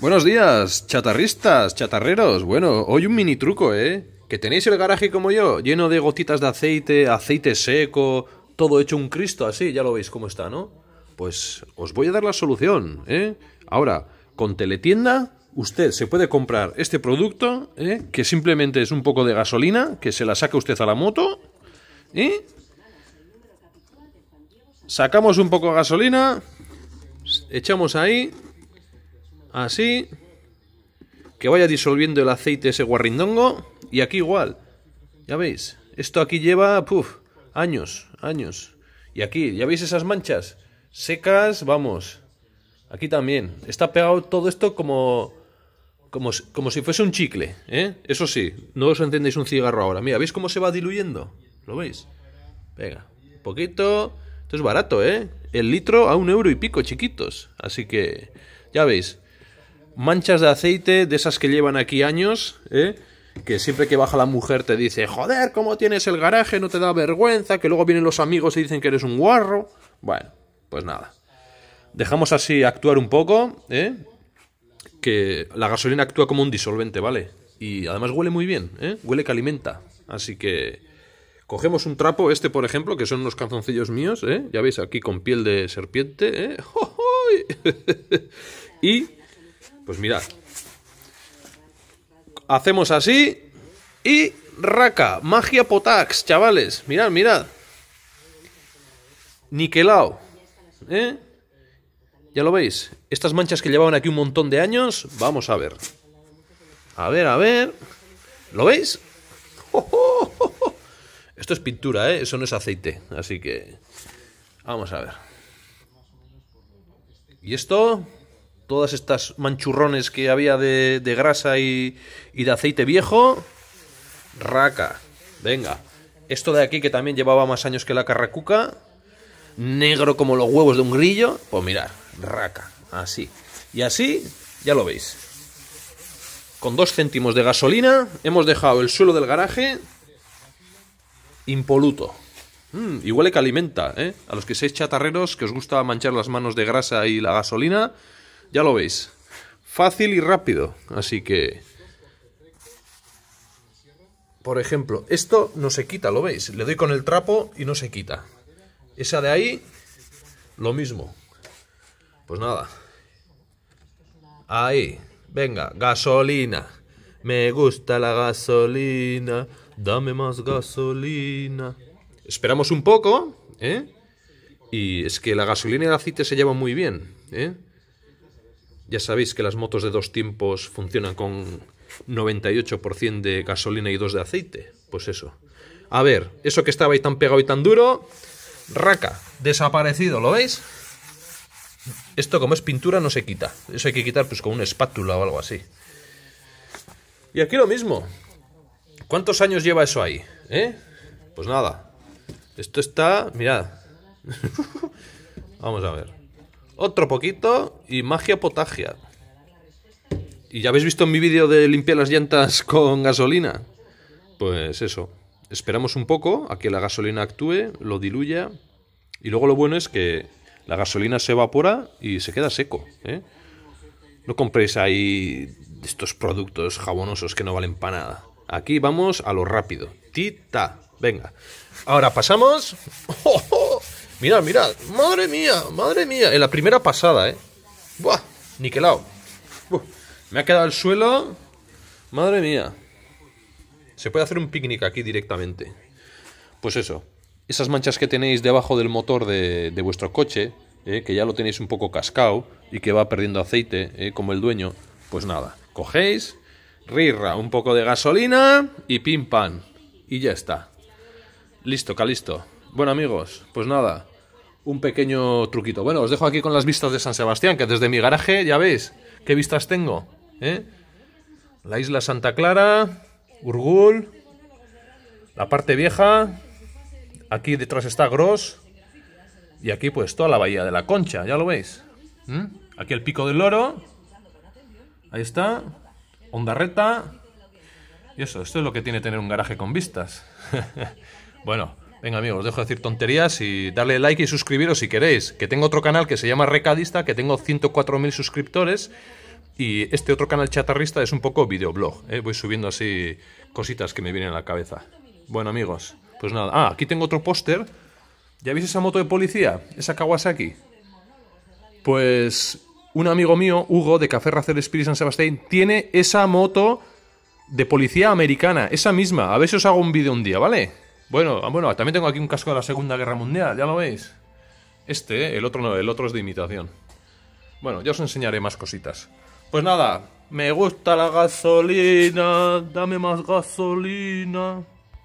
Buenos días, chatarristas, chatarreros. Bueno, hoy un mini truco, ¿eh? Que tenéis el garaje como yo, lleno de gotitas de aceite, aceite seco, todo hecho un Cristo así, ya lo veis cómo está, ¿no? Pues os voy a dar la solución, ¿eh? Ahora, con Teletienda usted se puede comprar este producto, ¿eh? que simplemente es un poco de gasolina, que se la saca usted a la moto, y ¿eh? sacamos un poco de gasolina, echamos ahí, Así. Que vaya disolviendo el aceite ese guarrindongo. Y aquí igual. Ya veis. Esto aquí lleva, puf, años, años. Y aquí, ¿ya veis esas manchas? Secas, vamos. Aquí también. Está pegado todo esto como... Como, si fuese un chicle, ¿eh? Eso sí, no os entendéis un cigarro ahora. Mira, ¿veis cómo se va diluyendo? ¿Lo veis? Pega, un poquito. Esto es barato, ¿eh? El litro a un euro y pico, chiquitos. Así que, ya veis manchas de aceite de esas que llevan aquí años, ¿eh? que siempre que baja la mujer te dice, joder, ¿cómo tienes el garaje? ¿No te da vergüenza? Que luego vienen los amigos y dicen que eres un guarro. Bueno, pues nada. Dejamos así actuar un poco, ¿eh? que la gasolina actúa como un disolvente, ¿vale? Y además huele muy bien, ¿eh? huele que alimenta. Así que cogemos un trapo, este por ejemplo, que son unos calzoncillos míos, ¿eh? ya veis aquí con piel de serpiente, ¿eh? y pues mirad. Hacemos así y raca, magia potax, chavales. Mirad, mirad. Niquelao. ¿Eh? Ya lo veis. Estas manchas que llevaban aquí un montón de años, vamos a ver. A ver, a ver. ¿Lo veis? Esto es pintura, ¿eh? Eso no es aceite. Así que... Vamos a ver. ¿Y esto? todas estas manchurrones que había de, grasa y, de aceite viejo. Raca. Venga. Esto de aquí que también llevaba más años que la carracuca. Negro como los huevos de un grillo. Pues mirad, raca. Así. Y así, ya lo veis. Con dos céntimos de gasolina hemos dejado el suelo del garaje impoluto. Mm, igual que alimenta, ¿eh? A los que seáis chatarreros que os gusta manchar las manos de grasa y la gasolina, ya lo veis. Fácil y rápido. Así que... Por ejemplo, esto no se quita, ¿lo veis? Le doy con el trapo y no se quita. Esa de ahí, lo mismo. Pues nada. Ahí. Venga, gasolina. Me gusta la gasolina. Dame más gasolina. Esperamos un poco, ¿eh? Y es que la gasolina y el aceite se llevan muy bien, ¿eh? Ya sabéis que las motos de dos tiempos funcionan con 98% de gasolina y 2 de aceite. Pues eso. A ver, eso que estaba ahí tan pegado y tan duro, raca, desaparecido, ¿lo veis? Esto como es pintura no se quita. Eso hay que quitar pues con una espátula o algo así. Y aquí lo mismo. ¿Cuántos años lleva eso ahí? ¿Eh? Pues nada. Esto está, mirad. Vamos a ver. Otro poquito y magia potagia. ¿Y ya habéis visto en mi vídeo de limpiar las llantas con gasolina? Pues eso. Esperamos un poco a que la gasolina actúe, lo diluya. Y luego lo bueno es que la gasolina se evapora y se queda seco. ¿eh? No compréis ahí estos productos jabonosos que no valen para nada. Aquí vamos a lo rápido. Tita. Venga. Ahora pasamos. ¡Oh, oh! Mirad, mirad. Madre mía, madre mía. En la primera pasada, ¿eh? Buah, niquelado. Me ha quedado el suelo. Madre mía. Se puede hacer un picnic aquí directamente. Pues eso. Esas manchas que tenéis debajo del motor de, vuestro coche, eh, que ya lo tenéis un poco cascado y que va perdiendo aceite, ¿eh? como el dueño, pues nada, cogéis, rirra, un poco de gasolina y pim pam. Y ya está. Listo, calisto. Bueno amigos, pues nada, un pequeño truquito. Bueno, os dejo aquí con las vistas de San Sebastián, que desde mi garaje, ya veis, qué vistas tengo. ¿eh? La isla Santa Clara, Urgul, la parte vieja, aquí detrás está Gros, y aquí pues toda la bahía de la Concha, ya lo veis. ¿Mm? Aquí el Pico del Loro, ahí está, Ondarreta, y eso, esto es lo que tiene tener un garaje con vistas. bueno. Venga, amigos, dejo de decir tonterías y darle like y suscribiros si queréis. Que tengo otro canal que se llama Recadista, que tengo 104.000 suscriptores. Y este otro canal chatarrista es un poco videoblog. ¿eh? Voy subiendo así cositas que me vienen a la cabeza. Bueno, amigos, pues nada. Ah, aquí tengo otro póster. ¿Ya veis esa moto de policía? Esa Kawasaki. Pues un amigo mío, Hugo, de Café Racer Spirit San Sebastián, tiene esa moto de policía americana. Esa misma. A ver si os hago un vídeo un día, ¿vale? Bueno, ah, bueno, también tengo aquí un casco de la Segunda Guerra Mundial, ya lo veis. Este, ¿eh? el otro no, el otro es de imitación. Bueno, ya os enseñaré más cositas. Pues nada, me gusta la gasolina, dame más gasolina.